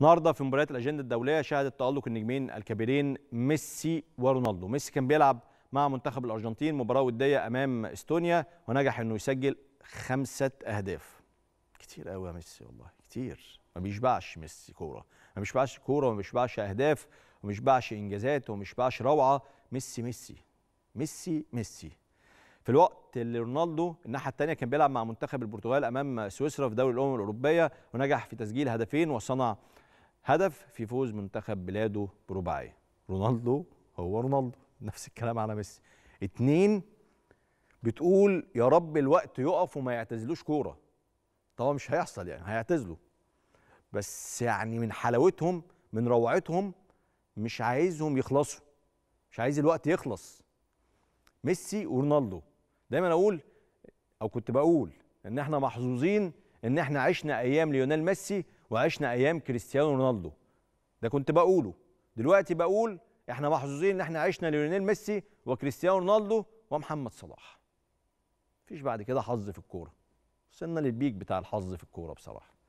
النهارده في مباريات الاجنده الدوليه شهدت تالق النجمين الكبيرين ميسي ورونالدو ميسي كان بيلعب مع منتخب الارجنتين مباراه وديه امام استونيا ونجح انه يسجل خمسه اهداف كتير قوي يا ميسي والله كتير ما بيشبعش ميسي كوره ما بيشبعش كوره وما بيشبعش اهداف وما بيشبعش انجازات وما بيشبعش روعه ميسي ميسي ميسي ميسي في الوقت اللي رونالدو الناحيه الثانيه كان بيلعب مع منتخب البرتغال امام سويسرا في دوري الامم الاوروبيه ونجح في تسجيل هدفين وصنع هدف في فوز منتخب بلاده برباعيه رونالدو هو رونالدو نفس الكلام على ميسي اتنين بتقول يا رب الوقت يقف وما يعتزلوش كوره طبعا مش هيحصل يعني هيعتزلوا بس يعني من حلاوتهم من روعتهم مش عايزهم يخلصوا مش عايز الوقت يخلص ميسي ورونالدو دايما اقول او كنت بقول ان احنا محظوظين ان احنا عشنا ايام ليونيل ميسي وعشنا ايام كريستيانو رونالدو ده كنت بقوله دلوقتي بقول احنا محظوظين ان احنا عشنا ليونيل ميسي وكريستيانو رونالدو ومحمد صلاح مفيش بعد كده حظ في الكوره وصلنا للبيك بتاع الحظ في الكوره بصراحه